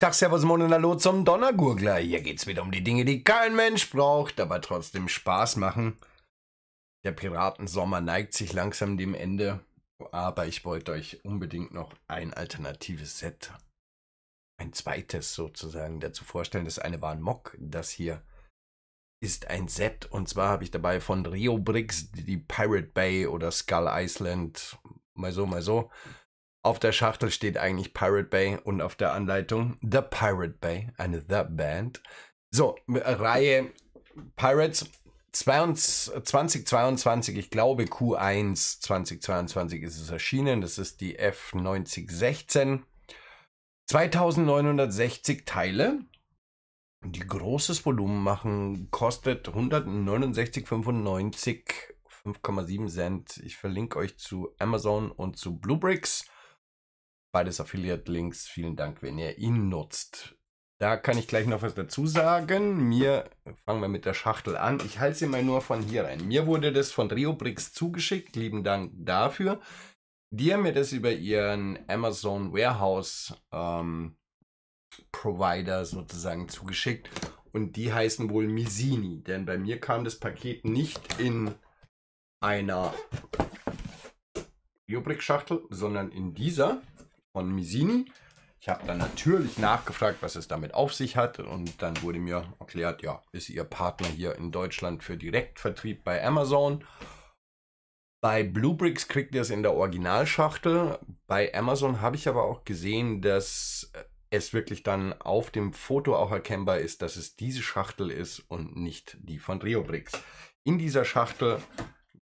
Tag, Servus, Moin und Hallo zum Donnergurgler. Hier geht's wieder um die Dinge, die kein Mensch braucht, aber trotzdem Spaß machen. Der Piratensommer neigt sich langsam dem Ende, aber ich wollte euch unbedingt noch ein alternatives Set, ein zweites sozusagen, dazu vorstellen. Das eine war ein Mock, das hier ist ein Set und zwar habe ich dabei von Rio Bricks die Pirate Bay oder Skull Island, mal so, mal so. Auf der Schachtel steht eigentlich Pirate Bay und auf der Anleitung The Pirate Bay, eine The Band. So, Reihe Pirates 2022, ich glaube Q1 2022 ist es erschienen. Das ist die F9016. 2960 Teile, die großes Volumen machen, kostet 169,95, 5,7 Cent. Ich verlinke euch zu Amazon und zu Bluebricks beides Affiliate-Links. Vielen Dank, wenn ihr ihn nutzt. Da kann ich gleich noch was dazu sagen. Mir, fangen wir mit der Schachtel an. Ich halte sie mal nur von hier rein. Mir wurde das von Riobrix zugeschickt. Lieben Dank dafür. Die haben mir das über ihren Amazon Warehouse ähm, Provider sozusagen zugeschickt. Und die heißen wohl Misini. Denn bei mir kam das Paket nicht in einer Riobrix-Schachtel, sondern in dieser von Misini. Ich habe dann natürlich nachgefragt, was es damit auf sich hat und dann wurde mir erklärt, ja, ist ihr Partner hier in Deutschland für Direktvertrieb bei Amazon. Bei Bluebricks kriegt ihr es in der Originalschachtel. Bei Amazon habe ich aber auch gesehen, dass es wirklich dann auf dem Foto auch erkennbar ist, dass es diese Schachtel ist und nicht die von Riobrix. In dieser Schachtel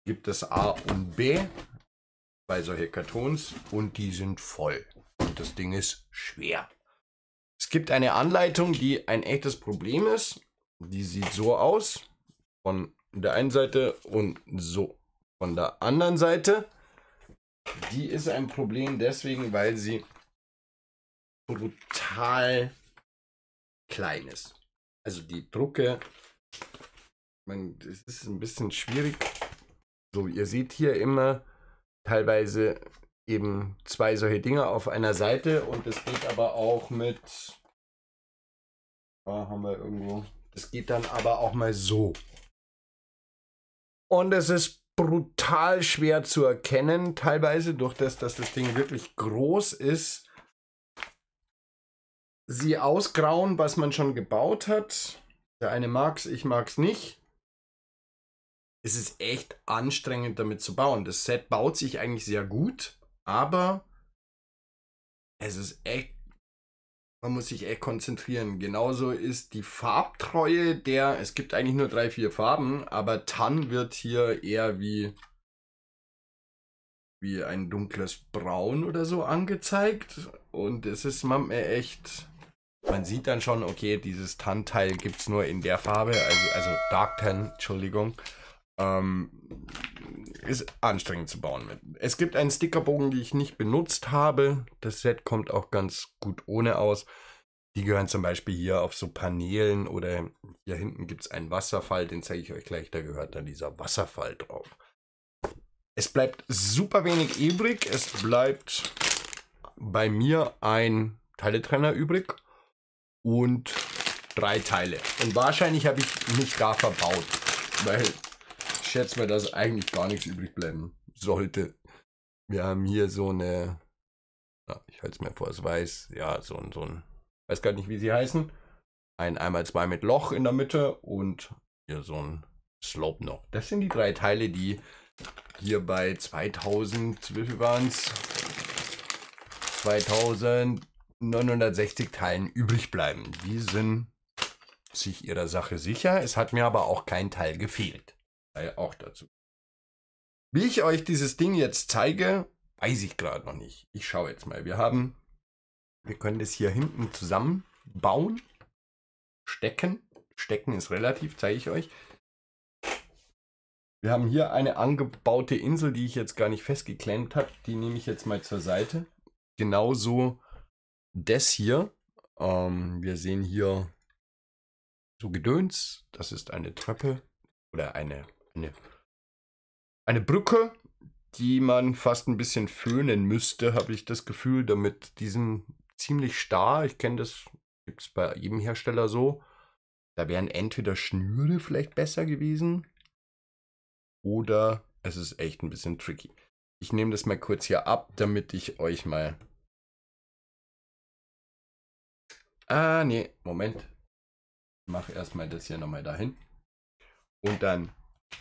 gibt es A und B, bei solche Kartons und die sind voll und das Ding ist schwer. Es gibt eine Anleitung, die ein echtes Problem ist. Die sieht so aus. Von der einen Seite und so von der anderen Seite. Die ist ein Problem deswegen, weil sie brutal klein ist. Also die Drucke, es ist ein bisschen schwierig. So, ihr seht hier immer teilweise eben zwei solche Dinge auf einer Seite und das geht aber auch mit. Oh, haben wir irgendwo. Das geht dann aber auch mal so. Und es ist brutal schwer zu erkennen, teilweise durch das, dass das Ding wirklich groß ist. Sie ausgrauen, was man schon gebaut hat. Der eine mag's, ich mag's nicht. Es ist echt anstrengend damit zu bauen. Das Set baut sich eigentlich sehr gut. Aber es ist echt, man muss sich echt konzentrieren. Genauso ist die Farbtreue der, es gibt eigentlich nur drei, vier Farben, aber Tan wird hier eher wie, wie ein dunkles Braun oder so angezeigt. Und es ist man echt, man sieht dann schon, okay, dieses Tan-Teil gibt es nur in der Farbe, also, also Dark Tan, Entschuldigung. Ähm, ist anstrengend zu bauen Es gibt einen Stickerbogen, die ich nicht benutzt habe. Das Set kommt auch ganz gut ohne aus. Die gehören zum Beispiel hier auf so Paneelen oder hier hinten gibt es einen Wasserfall, den zeige ich euch gleich. Da gehört dann dieser Wasserfall drauf. Es bleibt super wenig übrig. Es bleibt bei mir ein Teiletrenner übrig und drei Teile. Und wahrscheinlich habe ich mich da verbaut, weil schätze mal, dass eigentlich gar nichts übrig bleiben sollte. Wir haben hier so eine, ah, ich halte es mir vor, es weiß, ja, so ein, so ein, weiß gar nicht, wie sie heißen. Ein einmal zwei mit Loch in der Mitte und hier so ein Slope noch. Das sind die drei Teile, die hier bei 2000, wie viel waren es? 2960 Teilen übrig bleiben. Die sind sich ihrer Sache sicher. Es hat mir aber auch kein Teil gefehlt auch dazu. Wie ich euch dieses Ding jetzt zeige, weiß ich gerade noch nicht. Ich schaue jetzt mal. Wir haben, wir können das hier hinten zusammenbauen, stecken. Stecken ist relativ, zeige ich euch. Wir haben hier eine angebaute Insel, die ich jetzt gar nicht festgeklemmt habe. Die nehme ich jetzt mal zur Seite. Genauso das hier. Ähm, wir sehen hier so Gedöns. Das ist eine Treppe oder eine eine, eine Brücke, die man fast ein bisschen föhnen müsste, habe ich das Gefühl, damit diesen ziemlich starr, ich kenne das, gibt es bei jedem Hersteller so, da wären entweder Schnüre vielleicht besser gewesen oder es ist echt ein bisschen tricky. Ich nehme das mal kurz hier ab, damit ich euch mal... Ah, nee, Moment. Ich mache erstmal das hier nochmal dahin. Und dann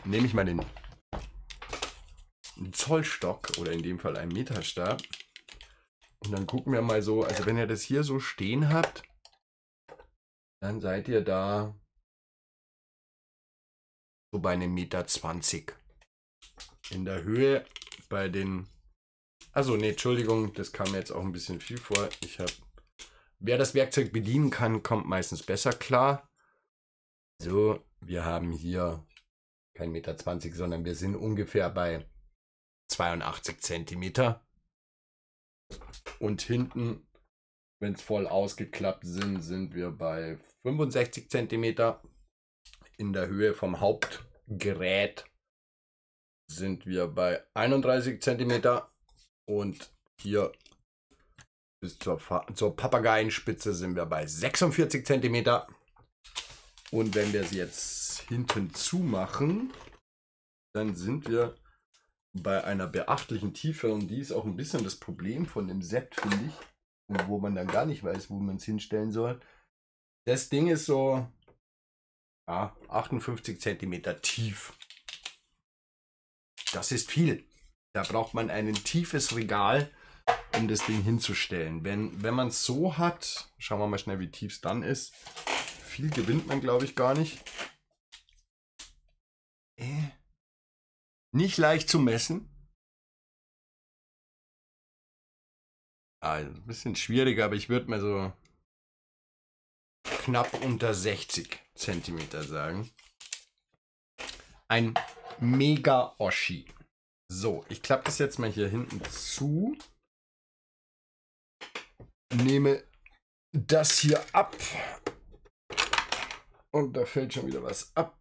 nehme ich mal den Zollstock oder in dem Fall einen Meterstab und dann gucken wir mal so, also wenn ihr das hier so stehen habt, dann seid ihr da so bei einem Meter 20 in der Höhe bei den also ne, Entschuldigung, das kam mir jetzt auch ein bisschen viel vor. Ich habe wer das Werkzeug bedienen kann, kommt meistens besser klar. So, wir haben hier kein Meter zwanzig, sondern wir sind ungefähr bei 82 Zentimeter. Und hinten, wenn es voll ausgeklappt sind, sind wir bei 65 Zentimeter. In der Höhe vom Hauptgerät sind wir bei 31 Zentimeter. Und hier bis zur, zur Papageienspitze sind wir bei 46 Zentimeter. Und wenn wir sie jetzt hinten zumachen, dann sind wir bei einer beachtlichen Tiefe und die ist auch ein bisschen das Problem von dem Set, finde ich. Und wo man dann gar nicht weiß, wo man es hinstellen soll. Das Ding ist so ja, 58 cm tief. Das ist viel. Da braucht man ein tiefes Regal, um das Ding hinzustellen. Wenn, wenn man es so hat, schauen wir mal schnell, wie tief es dann ist viel gewinnt man, glaube ich, gar nicht. Äh. Nicht leicht zu messen. Ah, ein bisschen schwieriger, aber ich würde mal so knapp unter 60 cm sagen. Ein Mega-Oschi. So, ich klappe das jetzt mal hier hinten zu. Nehme das hier ab und da fällt schon wieder was ab.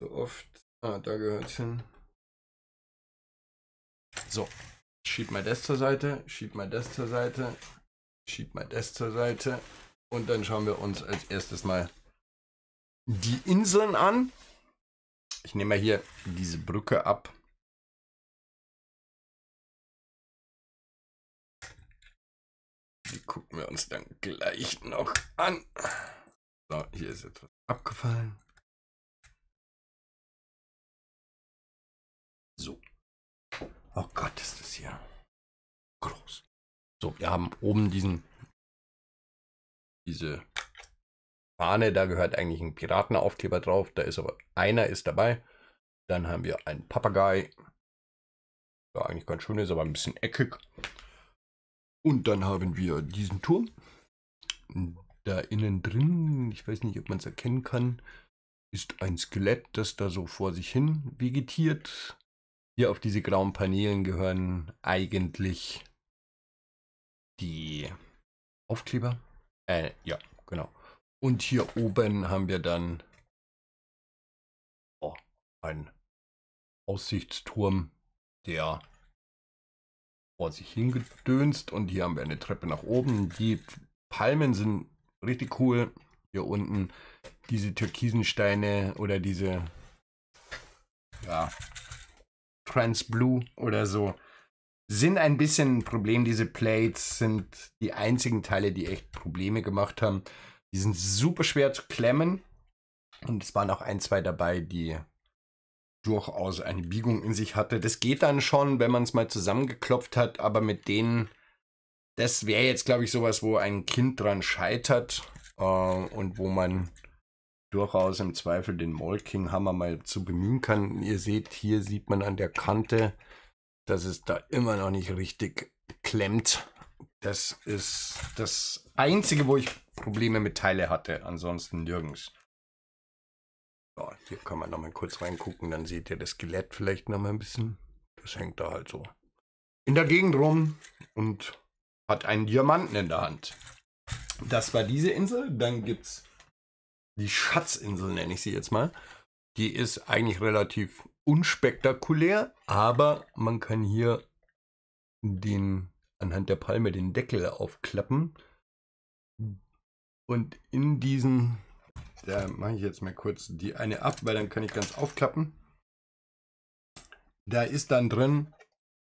So oft. Ah, da gehört es hin. So. Schieb mal das zur Seite, schieb mal das zur Seite, schieb mal das zur Seite. Und dann schauen wir uns als erstes mal die Inseln an. Ich nehme mal hier diese Brücke ab. Die gucken wir uns dann gleich noch an. So, hier ist etwas abgefallen. So. Oh Gott, ist das hier groß. So, wir haben oben diesen diese Fahne, da gehört eigentlich ein Piratenaufkleber drauf, da ist aber einer ist dabei. Dann haben wir einen Papagei, der eigentlich ganz schön ist, aber ein bisschen eckig. Und dann haben wir diesen Turm. Da innen drin, ich weiß nicht, ob man es erkennen kann, ist ein Skelett, das da so vor sich hin vegetiert. Hier auf diese grauen Paneelen gehören eigentlich die Aufkleber. Äh, ja, genau. Und hier oben haben wir dann oh, einen Aussichtsturm, der vor sich hingedönst und hier haben wir eine Treppe nach oben. Die Palmen sind richtig cool. Hier unten diese türkisen Steine oder diese ja, Trans Blue oder so sind ein bisschen ein Problem. Diese Plates sind die einzigen Teile, die echt Probleme gemacht haben. Die sind super schwer zu klemmen. Und es waren auch ein, zwei dabei, die durchaus eine Biegung in sich hatte. Das geht dann schon, wenn man es mal zusammengeklopft hat, aber mit denen, das wäre jetzt, glaube ich, sowas, wo ein Kind dran scheitert äh, und wo man durchaus im Zweifel den Molking Hammer mal zu bemühen kann. Ihr seht, hier sieht man an der Kante, dass es da immer noch nicht richtig klemmt. Das ist das einzige, wo ich Probleme mit Teile hatte, ansonsten nirgends. Ja, hier kann man nochmal kurz reingucken, dann seht ihr das Skelett vielleicht nochmal ein bisschen. Das hängt da halt so in der Gegend rum und hat einen Diamanten in der Hand. Das war diese Insel. Dann gibt es die Schatzinsel, nenne ich sie jetzt mal. Die ist eigentlich relativ unspektakulär, aber man kann hier den anhand der Palme den Deckel aufklappen. Und in diesen da mache ich jetzt mal kurz die eine ab, weil dann kann ich ganz aufklappen. Da ist dann drin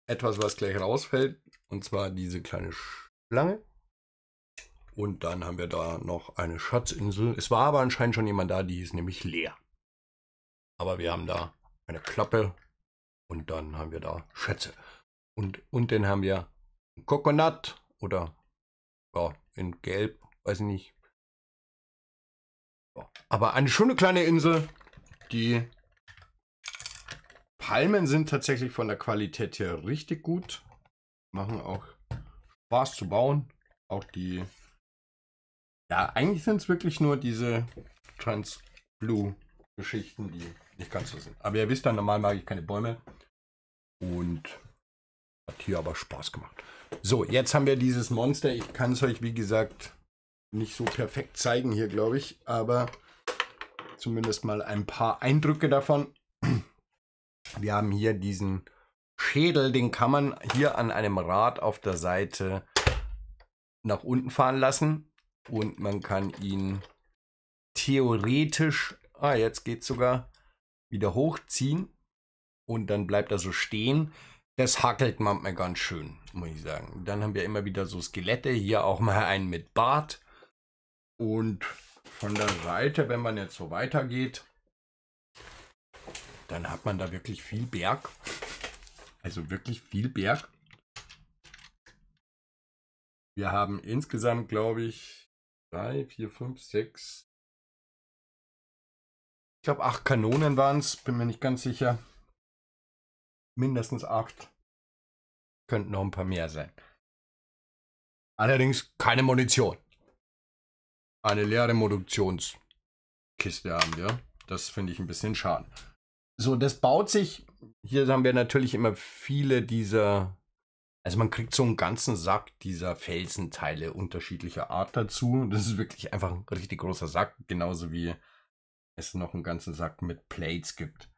etwas, was gleich rausfällt. Und zwar diese kleine Schlange. Und dann haben wir da noch eine Schatzinsel. Es war aber anscheinend schon jemand da, die ist nämlich leer. Aber wir haben da eine Klappe und dann haben wir da Schätze. Und unten haben wir Coconut oder ja, in Gelb, weiß ich nicht, aber eine schöne kleine Insel. Die Palmen sind tatsächlich von der Qualität her richtig gut. Machen auch Spaß zu bauen. Auch die. Ja, eigentlich sind es wirklich nur diese Trans-Blue-Geschichten, die nicht ganz so sind. Aber ihr wisst ja, normal mag ich keine Bäume. Und hat hier aber Spaß gemacht. So, jetzt haben wir dieses Monster. Ich kann es euch, wie gesagt, nicht so perfekt zeigen hier, glaube ich, aber zumindest mal ein paar Eindrücke davon. Wir haben hier diesen Schädel, den kann man hier an einem Rad auf der Seite nach unten fahren lassen und man kann ihn theoretisch, ah jetzt geht sogar, wieder hochziehen und dann bleibt er so stehen. Das hackelt manchmal ganz schön, muss ich sagen. Dann haben wir immer wieder so Skelette, hier auch mal einen mit Bart. Und von der Seite, wenn man jetzt so weitergeht, dann hat man da wirklich viel Berg. Also wirklich viel Berg. Wir haben insgesamt, glaube ich, 3, 4, 5, 6, Ich glaube, 8 Kanonen waren es, bin mir nicht ganz sicher. Mindestens 8. Könnten noch ein paar mehr sein. Allerdings keine Munition. Eine leere Moduktionskiste haben wir. Das finde ich ein bisschen schade. So, das baut sich. Hier haben wir natürlich immer viele dieser. Also man kriegt so einen ganzen Sack dieser Felsenteile unterschiedlicher Art dazu. Das ist wirklich einfach ein richtig großer Sack, genauso wie es noch einen ganzen Sack mit Plates gibt.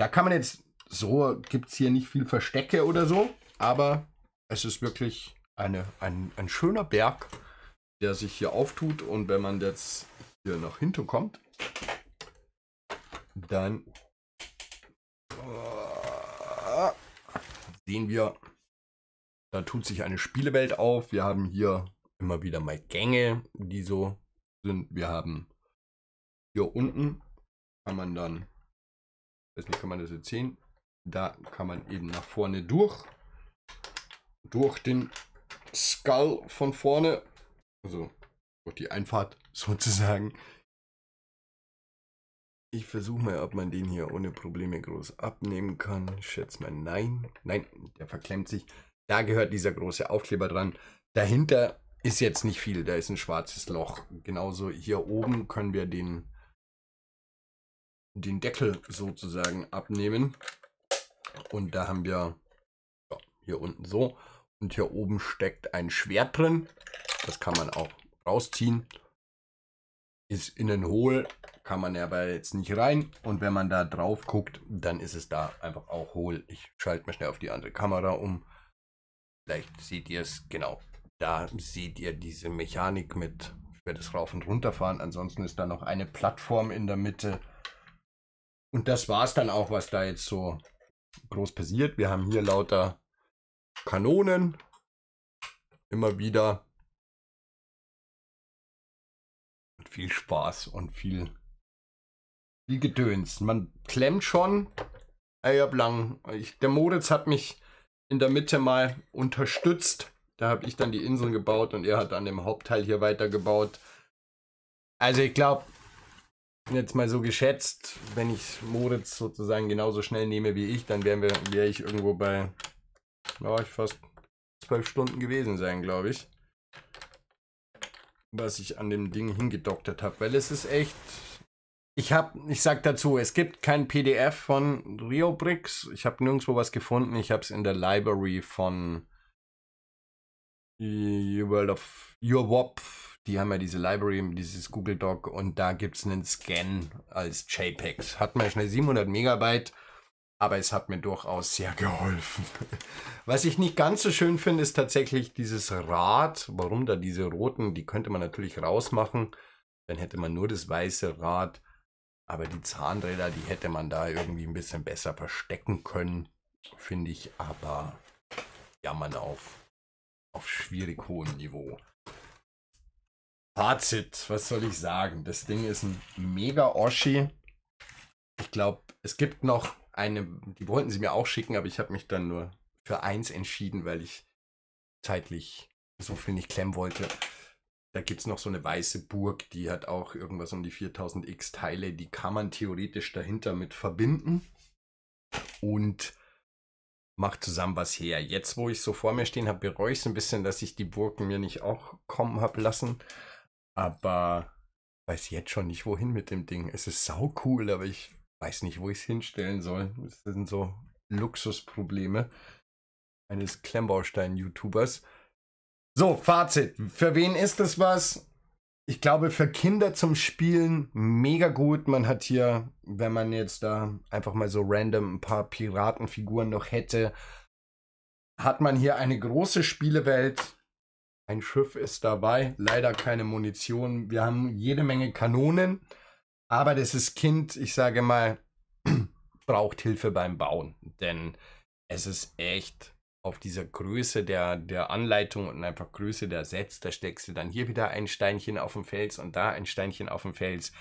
Da kann man jetzt, so gibt es hier nicht viel Verstecke oder so, aber es ist wirklich eine, ein, ein schöner Berg der sich hier auftut. Und wenn man jetzt hier nach hinten kommt, dann äh, sehen wir, da tut sich eine Spielewelt auf. Wir haben hier immer wieder mal Gänge, die so sind. Wir haben hier unten kann man dann, weiß nicht, kann man das jetzt sehen, da kann man eben nach vorne durch, durch den Skull von vorne also die Einfahrt sozusagen. Ich versuche mal, ob man den hier ohne Probleme groß abnehmen kann. schätze mal nein. Nein, der verklemmt sich. Da gehört dieser große Aufkleber dran. Dahinter ist jetzt nicht viel, da ist ein schwarzes Loch. Genauso hier oben können wir den, den Deckel sozusagen abnehmen. Und da haben wir ja, hier unten so. Und hier oben steckt ein Schwert drin. Das kann man auch rausziehen. Ist innen hohl, kann man aber jetzt nicht rein. Und wenn man da drauf guckt, dann ist es da einfach auch hohl. Ich schalte mal schnell auf die andere Kamera um. Vielleicht seht ihr es, genau. Da seht ihr diese Mechanik mit für das Rauf- und Runterfahren. Ansonsten ist da noch eine Plattform in der Mitte. Und das war es dann auch, was da jetzt so groß passiert. Wir haben hier lauter Kanonen. Immer wieder viel Spaß und viel, viel Gedöns. Man klemmt schon eierblang. Ich, der Moritz hat mich in der Mitte mal unterstützt. Da habe ich dann die Inseln gebaut und er hat an dem Hauptteil hier weitergebaut. Also ich glaube, jetzt mal so geschätzt, wenn ich Moritz sozusagen genauso schnell nehme wie ich, dann wären wir, wäre ich irgendwo bei, ja, ich fast zwölf Stunden gewesen sein, glaube ich was ich an dem Ding hingedoktert habe, weil es ist echt. Ich habe, ich sag dazu, es gibt kein PDF von RioBricks. Ich habe nirgendwo was gefunden. Ich habe es in der Library von World of Your Wop. Die haben ja diese Library, dieses Google Doc und da gibt es einen Scan als JPEGs. Hat man schnell 700 Megabyte aber es hat mir durchaus sehr geholfen. Was ich nicht ganz so schön finde, ist tatsächlich dieses Rad. Warum da diese roten? Die könnte man natürlich rausmachen. Dann hätte man nur das weiße Rad. Aber die Zahnräder, die hätte man da irgendwie ein bisschen besser verstecken können. Finde ich aber jammern auf, auf schwierig hohem Niveau. Fazit, was soll ich sagen? Das Ding ist ein mega Oschi. Ich glaube, es gibt noch eine, die wollten sie mir auch schicken, aber ich habe mich dann nur für eins entschieden, weil ich zeitlich so viel nicht klemmen wollte. Da gibt es noch so eine weiße Burg, die hat auch irgendwas um die 4000 X Teile. Die kann man theoretisch dahinter mit verbinden und macht zusammen was her. Jetzt, wo ich so vor mir stehen habe, bereue ich es ein bisschen, dass ich die Burgen mir nicht auch kommen habe lassen. Aber weiß jetzt schon nicht, wohin mit dem Ding. Es ist sau cool, aber ich weiß nicht, wo ich es hinstellen soll. Das sind so Luxusprobleme eines Klemmbaustein-YouTubers. So, Fazit. Für wen ist das was? Ich glaube, für Kinder zum Spielen mega gut. Man hat hier, wenn man jetzt da einfach mal so random ein paar Piratenfiguren noch hätte, hat man hier eine große Spielewelt. Ein Schiff ist dabei, leider keine Munition. Wir haben jede Menge Kanonen. Aber dieses Kind, ich sage mal, braucht Hilfe beim Bauen, denn es ist echt auf dieser Größe der, der Anleitung und einfach Größe der Sets, da steckst du dann hier wieder ein Steinchen auf dem Fels und da ein Steinchen auf dem Fels.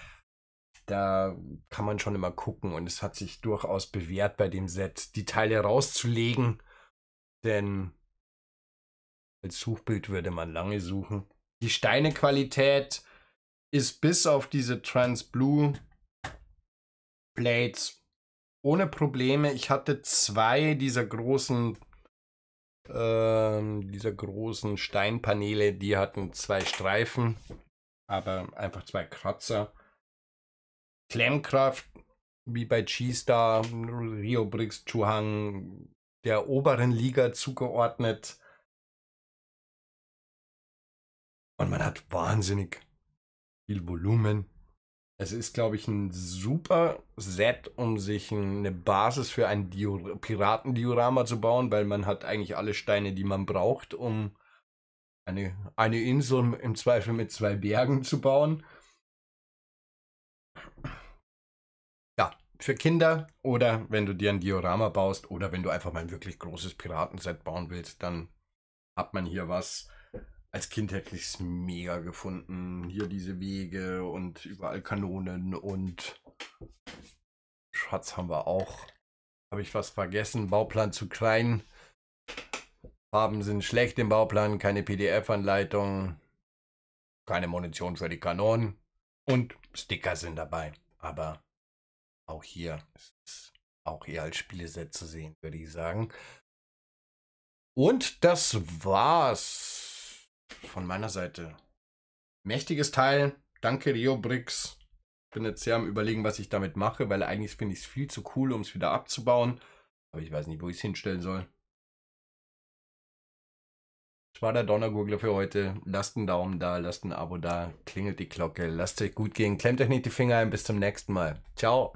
Da kann man schon immer gucken und es hat sich durchaus bewährt bei dem Set, die Teile rauszulegen, denn als Suchbild würde man lange suchen. Die Steinequalität ist bis auf diese Trans Blue Blades ohne Probleme. Ich hatte zwei dieser großen ähm, dieser großen Steinpaneele, die hatten zwei Streifen, aber einfach zwei Kratzer. Klemmkraft, wie bei G-Star, Rio Bricks, Chuhang, der oberen Liga zugeordnet. Und man hat wahnsinnig viel Volumen. Es ist, glaube ich, ein super Set, um sich eine Basis für ein Dior Piratendiorama zu bauen, weil man hat eigentlich alle Steine, die man braucht, um eine, eine Insel im Zweifel mit zwei Bergen zu bauen. Ja, für Kinder oder wenn du dir ein Diorama baust oder wenn du einfach mal ein wirklich großes Piratenset bauen willst, dann hat man hier was, als Kind hätte ich es mega gefunden. Hier diese Wege und überall Kanonen und Schatz haben wir auch. Habe ich was vergessen? Bauplan zu klein. Farben sind schlecht im Bauplan, keine PDF-Anleitung, keine Munition für die Kanonen und Sticker sind dabei. Aber auch hier ist es auch eher als Spieleset zu sehen, würde ich sagen. Und das war's von meiner Seite. Mächtiges Teil. Danke, Rio Bricks. Bin jetzt sehr am Überlegen, was ich damit mache, weil eigentlich finde ich es viel zu cool, um es wieder abzubauen. Aber ich weiß nicht, wo ich es hinstellen soll. Das war der Donnergurgler für heute. Lasst einen Daumen da, lasst ein Abo da, klingelt die Glocke, lasst euch gut gehen, klemmt euch nicht die Finger ein. Bis zum nächsten Mal. Ciao.